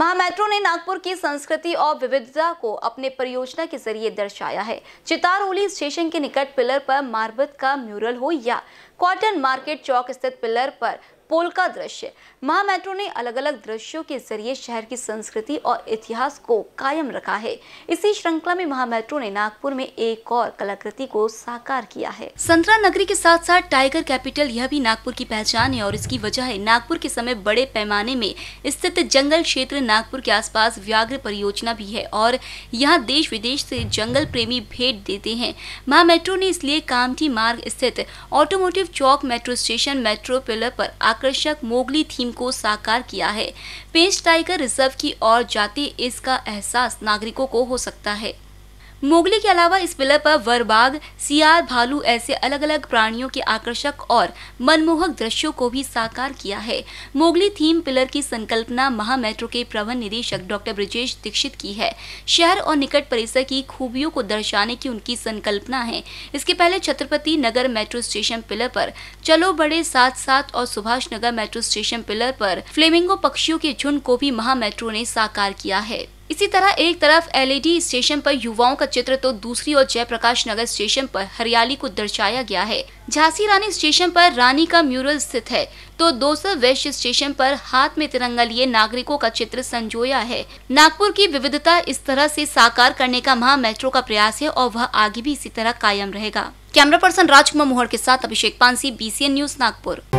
महामेट्रो ने नागपुर की संस्कृति और विविधता को अपने परियोजना के जरिए दर्शाया है चितारोली स्टेशन के निकट पिलर पर मार्बत का म्यूरल हो या कॉटन मार्केट चौक स्थित पिलर पर पोल का दृश्य महा मेट्रो ने अलग अलग दृश्यों के जरिए शहर की संस्कृति और इतिहास को कायम रखा है इसी श्रृंखला में महा मेट्रो ने नागपुर में एक और कलाकृति को साकार किया है संतरा नगरी के साथ साथ टाइगर कैपिटल यह भी नागपुर की पहचान है और इसकी वजह है नागपुर के समय बड़े पैमाने में स्थित जंगल क्षेत्र नागपुर के आस व्याघ्र परियोजना भी है और यहाँ देश विदेश से जंगल प्रेमी भेंट देते हैं महा मेट्रो ने इसलिए कामठी मार्ग स्थित ऑटोमोटिव चौक मेट्रो स्टेशन मेट्रो पिलर पर आकर्षक मोगली थीम को साकार किया है पेंच टाइगर रिजर्व की ओर जाते इसका एहसास नागरिकों को हो सकता है मोगली के अलावा इस विलय पर वरबाग सियार भालू ऐसे अलग अलग प्राणियों के आकर्षक और मनमोहक दृश्यों को भी साकार किया है मोगली थीम पिलर की संकल्पना महा मेट्रो के प्रबंध निदेशक डॉक्टर ब्रजेश दीक्षित की है शहर और निकट परिसर की खूबियों को दर्शाने की उनकी संकल्पना है इसके पहले Chhatrapati Nagar metro station pillar पर चलो बड़े साथ साथ और Subhash Nagar metro station pillar flamingo फ्लेमिंगो पक्षियों के झुंड को भी महा मेट्रो ने साकार किया है इसी तरह एक तरफ एलईडी स्टेशन पर युवाओं का चित्र तो दूसरी ओर जयप्रकाश नगर स्टेशन पर हरियाली को दर्शाया गया है झांसी रानी स्टेशन पर रानी का म्यूरल स्थित है तो दोसर वेस्ट स्टेशन पर हाथ में तिरंगा लिए नागरिकों का चित्र संजोया है नागपुर की विविधता इस तरह से साकार करने का महा मेट्रो का प्रयास है और वह आगे भी इसी तरह कायम रहेगा कैमरा पर्सन राजकुमार मोहर के साथ अभिषेक पानसी बी न्यूज नागपुर